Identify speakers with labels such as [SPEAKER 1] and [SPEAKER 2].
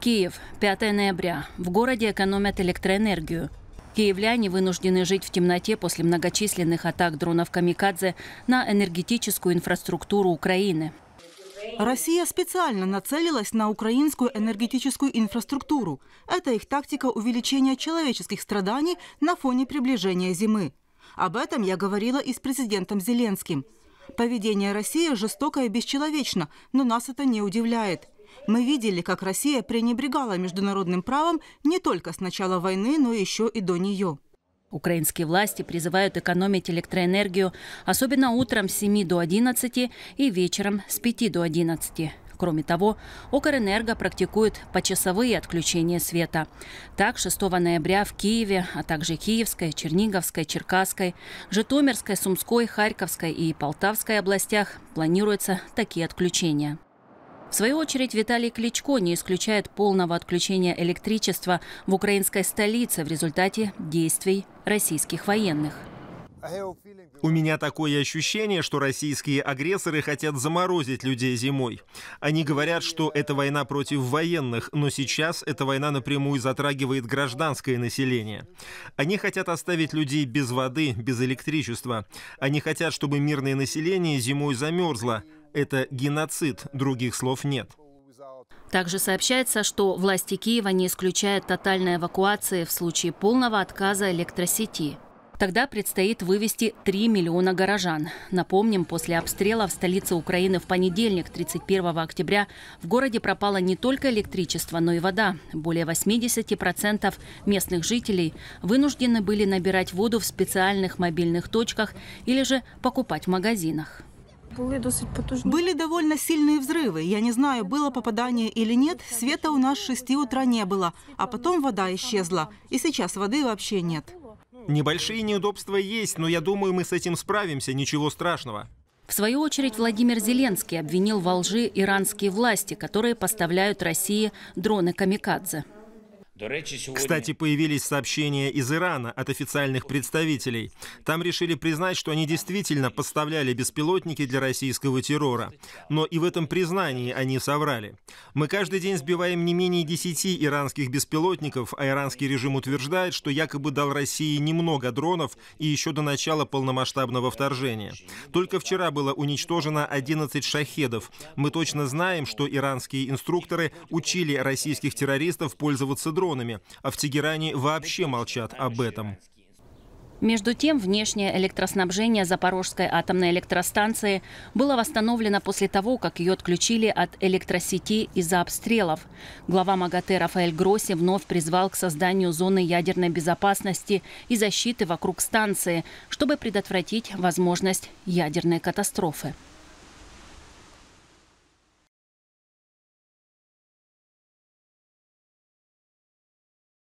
[SPEAKER 1] Киев, 5 ноября. В городе экономят электроэнергию. Киевляне вынуждены жить в темноте после многочисленных атак дронов «Камикадзе»
[SPEAKER 2] на энергетическую инфраструктуру Украины. Россия специально нацелилась на украинскую энергетическую инфраструктуру. Это их тактика увеличения человеческих страданий на фоне приближения зимы. Об этом я говорила и с президентом Зеленским. Поведение России жестоко и бесчеловечно, но нас это не удивляет. Мы видели, как Россия пренебрегала международным правом не только с начала войны, но еще и до нее. Украинские власти призывают экономить электроэнергию,
[SPEAKER 1] особенно утром с 7 до 11 и вечером с 5 до 11. Кроме того, Укрэнерго практикует почасовые отключения света. Так, 6 ноября в Киеве, а также Киевской, Черниговской, Черкасской, Житомирской, Сумской, Харьковской и Полтавской областях планируются такие отключения. В свою очередь Виталий Кличко не исключает полного отключения электричества в украинской столице в результате действий российских военных.
[SPEAKER 3] У меня такое ощущение, что российские агрессоры хотят заморозить людей зимой. Они говорят, что это война против военных, но сейчас эта война напрямую затрагивает гражданское население. Они хотят оставить людей без воды, без электричества. Они хотят, чтобы мирное население зимой замерзло. Это геноцид, других слов нет.
[SPEAKER 1] Также сообщается, что власти Киева не исключают тотальной эвакуации в случае полного отказа электросети. Тогда предстоит вывести 3 миллиона горожан. Напомним, после обстрела в столице Украины в понедельник, 31 октября, в городе пропало не только электричество, но и вода. Более 80% местных жителей вынуждены были набирать воду в специальных мобильных точках или же покупать в магазинах.
[SPEAKER 2] Были досить потужные. Были довольно сильные взрывы. Я не знаю, было попадание или нет. Света у нас с 6 утра не было. А потом вода исчезла. И сейчас воды вообще нет.
[SPEAKER 3] Небольшие неудобства есть, но я думаю, мы с этим справимся. Ничего страшного.
[SPEAKER 1] В свою очередь, Владимир Зеленский обвинил во лжи иранские власти, которые поставляют России дроны «Камикадзе».
[SPEAKER 3] Кстати, появились сообщения из Ирана от официальных представителей. Там решили признать, что они действительно поставляли беспилотники для российского террора. Но и в этом признании они соврали. Мы каждый день сбиваем не менее 10 иранских беспилотников, а иранский режим утверждает, что якобы дал России немного дронов и еще до начала полномасштабного вторжения. Только вчера было уничтожено 11 шахедов. Мы точно знаем, что иранские инструкторы учили российских террористов пользоваться дронами дронами, а в Тегеране вообще молчат об этом.
[SPEAKER 1] Между тем, внешнее электроснабжение Запорожской атомной электростанции было восстановлено после того, как ее отключили от электросети из-за обстрелов. Глава МАГАТЭ Рафаэль Гросси вновь призвал к созданию зоны ядерной безопасности и защиты вокруг станции, чтобы предотвратить возможность ядерной катастрофы.